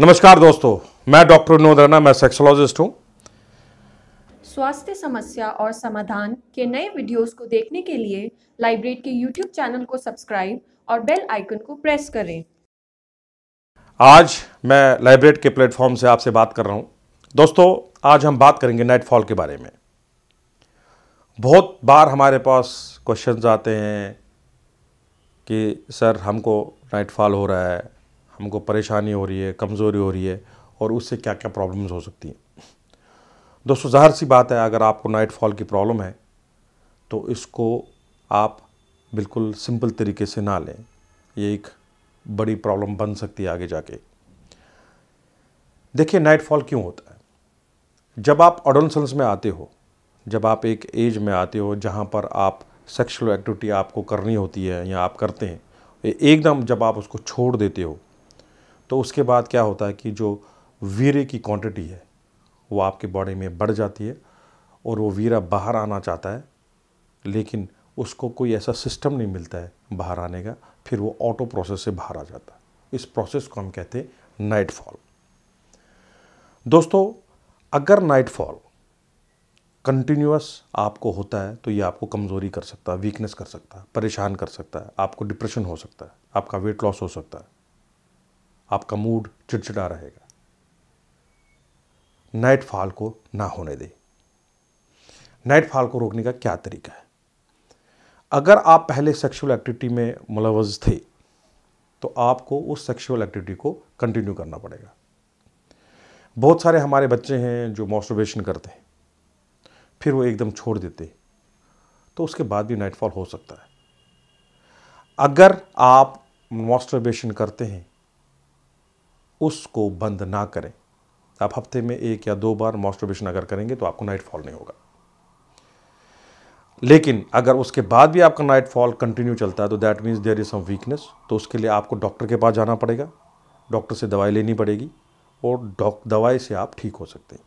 नमस्कार दोस्तों मैं डॉक्टर विनोद राना मैं सेक्सोलॉजिस्ट हूँ स्वास्थ्य समस्या और समाधान के नए वीडियोस को देखने के लिए लाइब्रेरी के यूट्यूब चैनल को सब्सक्राइब और बेल आइकन को प्रेस करें आज मैं लाइब्रेरी के प्लेटफॉर्म से आपसे बात कर रहा हूँ दोस्तों आज हम बात करेंगे नाइटफॉल के बारे में बहुत बार हमारे पास क्वेश्चन आते हैं कि सर हमको नाइटफॉल हो रहा है हमको परेशानी हो रही है कमज़ोरी हो रही है और उससे क्या क्या प्रॉब्लम्स हो सकती हैं दोस्तों ज़ाहिर सी बात है अगर आपको नाइट फॉल की प्रॉब्लम है तो इसको आप बिल्कुल सिंपल तरीके से ना लें ये एक बड़ी प्रॉब्लम बन सकती है आगे जाके देखिए नाइट फॉल क्यों होता है जब आप अडोलसेंस में आते हो जब आप एक एज में आते हो जहाँ पर आप सेक्सुअल एक्टिविटी आपको करनी होती है या आप करते हैं एकदम जब आप उसको छोड़ देते हो तो उसके बाद क्या होता है कि जो वीरे की क्वांटिटी है वो आपके बॉडी में बढ़ जाती है और वो वीरा बाहर आना चाहता है लेकिन उसको कोई ऐसा सिस्टम नहीं मिलता है बाहर आने का फिर वो ऑटो प्रोसेस से बाहर आ जाता है इस प्रोसेस को हम कहते हैं नाइटफॉल दोस्तों अगर नाइटफॉल कंटिन्यूस आपको होता है तो ये आपको कमज़ोरी कर सकता है वीकनेस कर सकता है परेशान कर सकता है आपको डिप्रेशन हो सकता है आपका वेट लॉस हो सकता है आपका मूड चिड़चिड़ा रहेगा नाइटफॉल को ना होने दें नाइटफॉल को रोकने का क्या तरीका है अगर आप पहले सेक्सुअल एक्टिविटी में मुलवज थे तो आपको उस सेक्सुअल एक्टिविटी को कंटिन्यू करना पड़ेगा बहुत सारे हमारे बच्चे हैं जो मॉस्टरबेशन करते हैं फिर वो एकदम छोड़ देते तो उसके बाद भी नाइटफॉल हो सकता है अगर आप मॉस्टरबेशन करते हैं उसको बंद ना करें आप हफ्ते में एक या दो बार मॉस्ट्रोबेशन अगर करेंगे तो आपको नाइट फॉल नहीं होगा लेकिन अगर उसके बाद भी आपका नाइट फॉल कंटिन्यू चलता है तो that means there is some weakness तो उसके लिए आपको डॉक्टर के पास जाना पड़ेगा डॉक्टर से दवाई लेनी पड़ेगी और दवाई से आप ठीक हो सकते हैं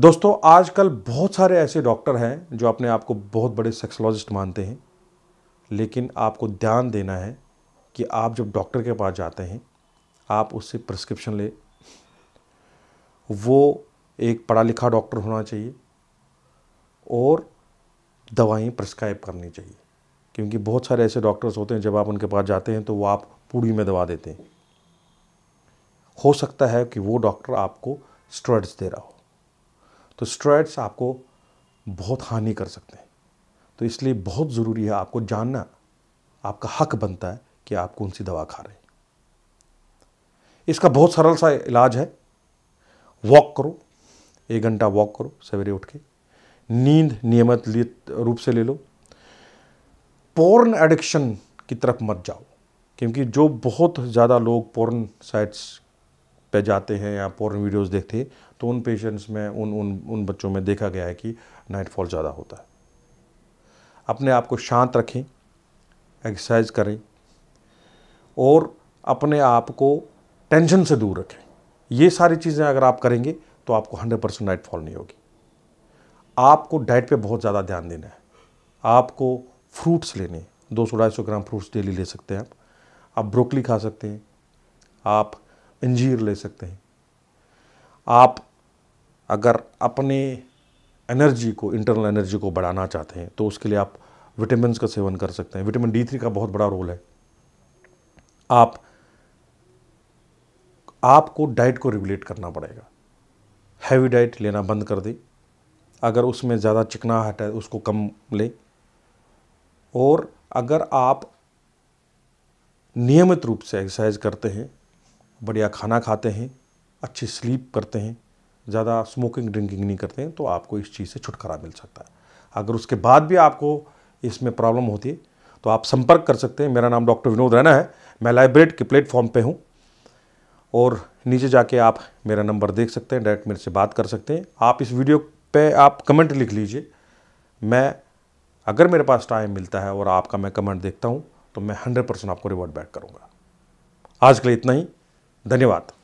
दोस्तों आजकल बहुत सारे ऐसे डॉक्टर हैं जो अपने आप को बहुत बड़े सेक्सोलॉजिस्ट मानते हैं लेकिन आपको ध्यान देना है कि आप जब डॉक्टर के पास जाते हैं आप उससे प्रिस्क्रिप्शन ले वो एक पढ़ा लिखा डॉक्टर होना चाहिए और दवाएं प्रिस्क्राइब करनी चाहिए क्योंकि बहुत सारे ऐसे डॉक्टर्स होते हैं जब आप उनके पास जाते हैं तो वो आप पूड़ी में दवा देते हैं हो सकता है कि वो डॉक्टर आपको स्ट्रॉइड्स दे रहा हो तो स्ट्रॉइड्स आपको बहुत हानि कर सकते हैं तो इसलिए बहुत ज़रूरी है आपको जानना आपका हक बनता है कि आप कौन सी दवा खा रहे हैं इसका बहुत सरल सा इलाज है वॉक करो एक घंटा वॉक करो सवेरे उठ के नींद नियमित रूप से ले लो पोर्न एडिक्शन की तरफ मत जाओ क्योंकि जो बहुत ज़्यादा लोग पोर्न साइट्स पे जाते हैं या पोर्न वीडियोस देखते हैं तो उन पेशेंट्स में उन उन उन बच्चों में देखा गया है कि नाइटफॉल ज़्यादा होता है अपने आप को शांत रखें एक्सरसाइज करें और अपने आप को टेंशन से दूर रखें ये सारी चीज़ें अगर आप करेंगे तो आपको हंड्रेड परसेंट डाइट फॉल नहीं होगी आपको डाइट पे बहुत ज़्यादा ध्यान देना है आपको फ्रूट्स लेने दो सौ ढाई सौ ग्राम फ्रूट्स डेली ले सकते हैं आप आप ब्रोकली खा सकते हैं आप इंजीर ले सकते हैं आप अगर अपने एनर्जी को इंटरनल एनर्जी को बढ़ाना चाहते हैं तो उसके लिए आप विटामिन का सेवन कर सकते हैं विटामिन डी थ्री का बहुत बड़ा रोल है आप आपको डाइट को रेगुलेट करना पड़ेगा हैवी डाइट लेना बंद कर दे अगर उसमें ज़्यादा चिकनाहट है उसको कम ले और अगर आप नियमित रूप से एक्सरसाइज करते हैं बढ़िया खाना खाते हैं अच्छी स्लीप करते हैं ज़्यादा स्मोकिंग ड्रिंकिंग नहीं करते हैं तो आपको इस चीज़ से छुटकारा मिल सकता है अगर उसके बाद भी आपको इसमें प्रॉब्लम होती है तो आप संपर्क कर सकते हैं मेरा नाम डॉक्टर विनोद रैना है मैं लाइब्रेट के प्लेटफॉर्म पर हूँ और नीचे जाके आप मेरा नंबर देख सकते हैं डायरेक्ट मेरे से बात कर सकते हैं आप इस वीडियो पे आप कमेंट लिख लीजिए मैं अगर मेरे पास टाइम मिलता है और आपका मैं कमेंट देखता हूँ तो मैं हंड्रेड परसेंट आपको रिवॉर्ड बैक करूँगा आज के लिए इतना ही धन्यवाद